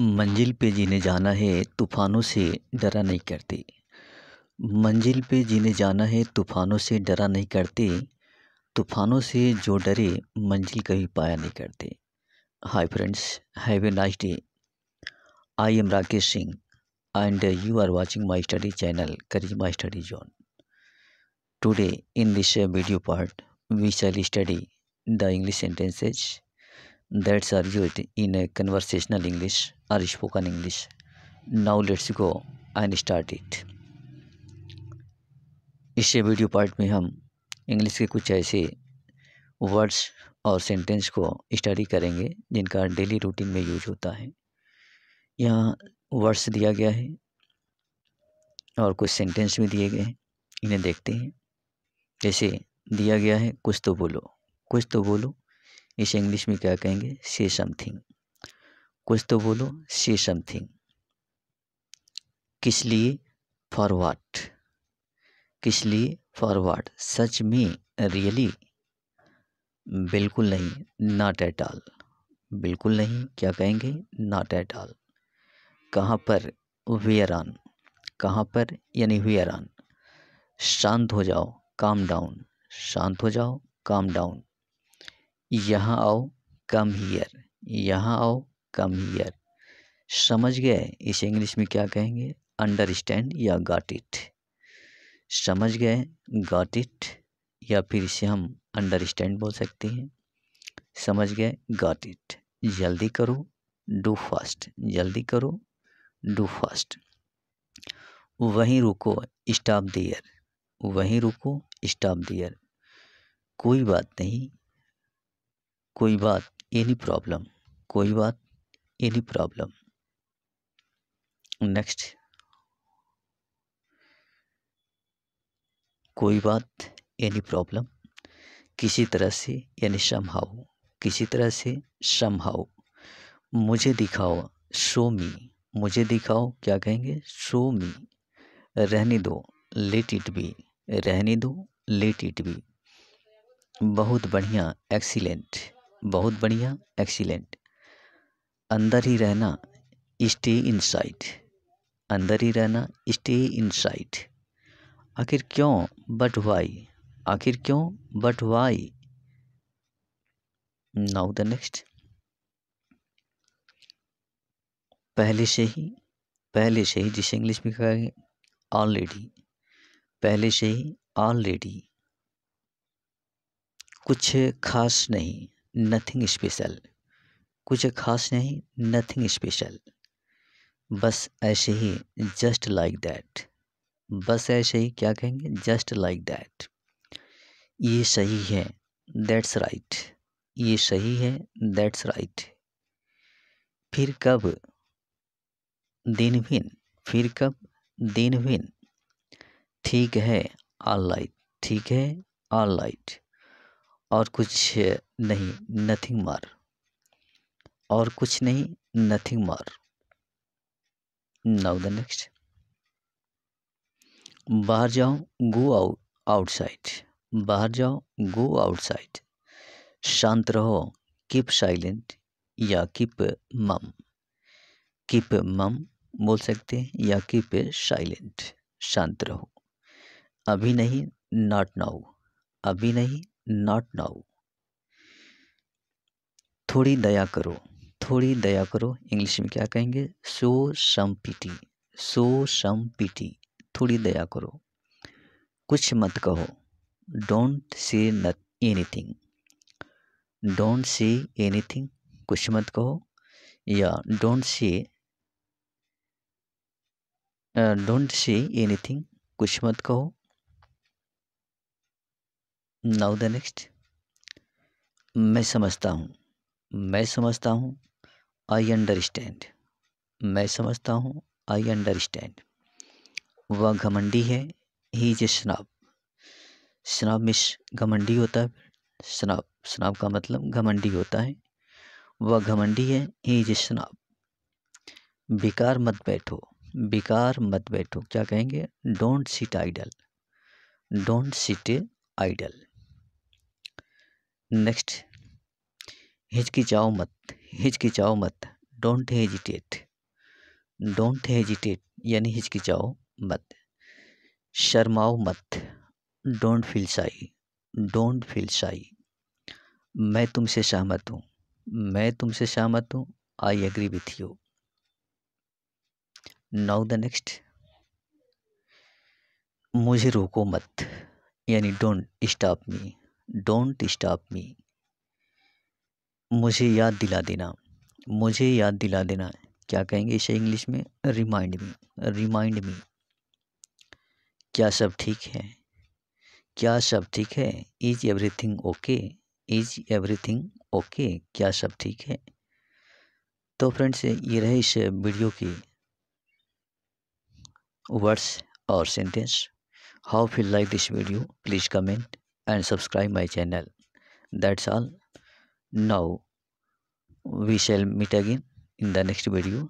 मंजिल पे जीने जाना है तूफ़ानों से डरा नहीं करते मंजिल पे जीने जाना है तूफ़ानों से डरा नहीं करते तूफ़ानों से जो डरे मंजिल कभी पाया नहीं करते hi friends have a nice day I am Rakesh Singh and you are watching my study channel carries my study zone today in this video part we shall study the English sentences that's are you it in a conversational English or spoken English now let's go and start it इस video part में हम English के कुछ ऐसे words और sentence को study करेंगे जिनका डेली रूटीन में यूज होता है यहाँ वर्ड्स दिया गया है और कुछ सेंटेंस भी दिए गए हैं इन्हें देखते हैं जैसे दिया गया है कुछ तो बोलो कुछ तो बोलो इसे इंग्लिश में क्या कहेंगे से समथिंग कुछ तो बोलो से समथिंग किस लिए फॉरवर्ड किस लिए फॉरवर्ड सच में रियली बिल्कुल नहीं नॉट एट ऑल बिल्कुल नहीं क्या कहेंगे नॉट एट ऑल कहाँ पर वेयर ऑन कहाँ पर यानी वेयर ऑन शांत हो जाओ काम डाउन शांत हो जाओ काम डाउन यहाँ आओ कम हीयर यहाँ आओ कम हीयर समझ गए इसे इंग्लिश में क्या कहेंगे अंडरस्टैंड या गाट इट समझ गए गाट इट या फिर इसे हम अंडरस्टैंड बोल सकते हैं समझ गए गाट इट जल्दी करो डू फास्ट जल्दी करो डू फास्ट वहीं रुको स्टॉप दियर वहीं रुको स्टॉप दियर कोई बात नहीं कोई बात एनी प्रॉब्लम कोई बात एनी प्रॉब्लम नेक्स्ट कोई बात एनी प्रॉब्लम किसी तरह से यानी समहाउ किसी तरह से समहाउ मुझे दिखाओ शो मी मुझे दिखाओ क्या कहेंगे शो मी रहने दो लेट इट बी रहने दो लेट इट बी बहुत बढ़िया एक्सीलेंट बहुत बढ़िया एक्सीलेंट अंदर ही रहना स्टे साइट अंदर ही रहना स्टे साइट आखिर क्यों बट वाई आखिर क्यों but why now the next पहले से ही पहले से ही जिसे इंग्लिश में कहेंगे ऑलरेडी पहले से ही ऑलरेडी कुछ खास नहीं नथिंग स्पेशल कुछ खास नहीं नथिंग स्पेशल बस ऐसे ही जस्ट लाइक दैट बस ऐसे ही क्या कहेंगे जस्ट लाइक दैट ये सही है दैट्स राइट right. ये सही है दैट्स राइट right. फिर कब दिन भिन फिर कब दिन भिन ठीक है ऑल लाइट ठीक है ऑल लाइट और कुछ नहीं नथिंग मार और कुछ नहीं नथिंग मार नाउ द नेक्स्ट बाहर जाओ गो आउट आउटसाइड बाहर जाओ गो आउटसाइड शांत रहो कीप साइलेंट या कीप मम कीप मम बोल सकते हैं या कीप साइलेंट शांत रहो अभी नहीं नॉट नाउ अभी नहीं नॉट नाउ थोड़ी दया करो थोड़ी दया करो इंग्लिश में क्या कहेंगे सो सम पीटी सो सम पीटी थोड़ी दया करो कुछ मत कहो don't say nothing don't say anything कुछ मत कहो या don't say don't say anything कुछ मत कहो नाउ द नेक्स्ट मैं समझता हूँ मैं समझता हूँ आई अंडरस्टैंड मैं समझता हूँ आई अंडरस्टैंड वह घमंडी है ही इज ए शनाब शनाब घमंडी होता है शनाब शनाब का मतलब घमंडी होता है वह घमंडी है ही इज ए बेकार मत बैठो बेकार मत बैठो क्या कहेंगे don't sit idle don't sit idle next हिचकिचाओ मत हिचकिचाओ मत डोंट हेजिटेट डोंट हेजिटेट यानी हिचकिचाओ मत शर्माओ मत don't feel shy don't feel shy मैं तुमसे सहमत हूँ मैं तुमसे सहमत हूँ I agree with you now the next मुझे रोको मत यानी don't stop me don't stop me मुझे याद दिला देना मुझे याद दिला देना क्या कहेंगे इसे इंग्लिश में रिमाइंड मी रिमाइंड मी क्या सब ठीक है क्या सब ठीक है is everything okay is everything okay क्या सब ठीक है तो फ्रेंड्स ये रहे इस वीडियो की वर्ड्स और sentence how feel like this video please comment and subscribe my channel that's all now we shall meet again in the next video